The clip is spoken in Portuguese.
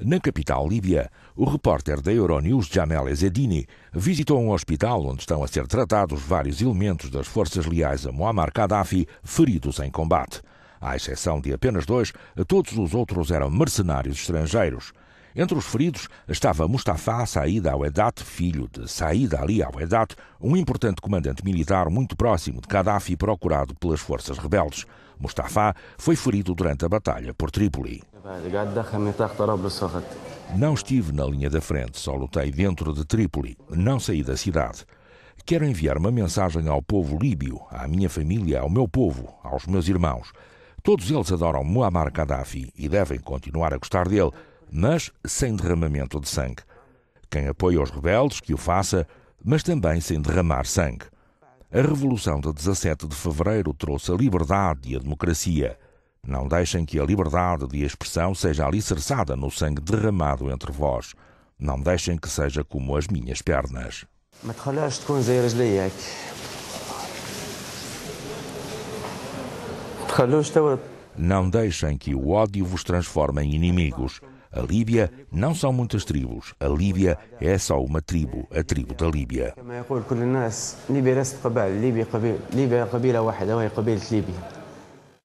Na capital líbia, o repórter da Euronews Jamel Ezedini, visitou um hospital onde estão a ser tratados vários elementos das forças leais a Muammar Gaddafi feridos em combate. À exceção de apenas dois, todos os outros eram mercenários estrangeiros. Entre os feridos estava Mustafa Said Awedat, filho de Said Ali Awedat, um importante comandante militar muito próximo de Gaddafi procurado pelas forças rebeldes. Mustafa foi ferido durante a batalha por Trípoli. Não estive na linha da frente, só lutei dentro de Trípoli, não saí da cidade. Quero enviar uma mensagem ao povo líbio, à minha família, ao meu povo, aos meus irmãos. Todos eles adoram Muammar Gaddafi e devem continuar a gostar dele, mas sem derramamento de sangue. Quem apoia os rebeldes, que o faça, mas também sem derramar sangue. A Revolução de 17 de Fevereiro trouxe a liberdade e a democracia. Não deixem que a liberdade de expressão seja alicerçada no sangue derramado entre vós. Não deixem que seja como as minhas pernas. Não deixem que o ódio vos transforme em inimigos. A Líbia não são muitas tribos. A Líbia é só uma tribo, a tribo da Líbia.